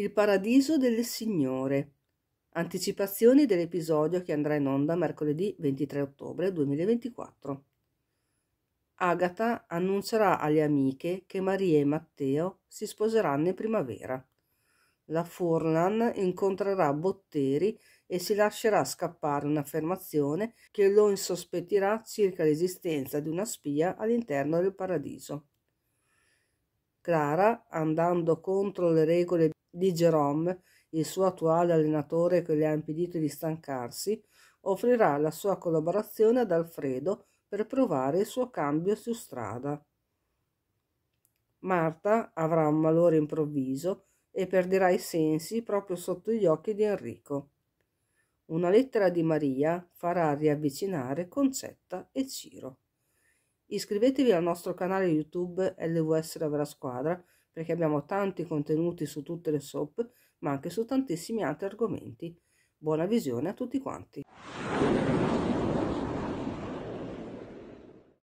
Il paradiso del Signore. Anticipazioni dell'episodio che andrà in onda mercoledì 23 ottobre 2024. Agatha annuncerà alle amiche che Maria e Matteo si sposeranno in primavera. La Furlan incontrerà Botteri e si lascerà scappare un'affermazione che lo insospettirà circa l'esistenza di una spia all'interno del paradiso. Clara, andando contro le regole di Jerome, il suo attuale allenatore che le ha impedito di stancarsi, offrirà la sua collaborazione ad Alfredo per provare il suo cambio su strada. Marta avrà un malore improvviso e perderà i sensi proprio sotto gli occhi di Enrico. Una lettera di Maria farà riavvicinare Concetta e Ciro. Iscrivetevi al nostro canale YouTube LVS Lavra Squadra perché abbiamo tanti contenuti su tutte le soap, ma anche su tantissimi altri argomenti. Buona visione a tutti quanti!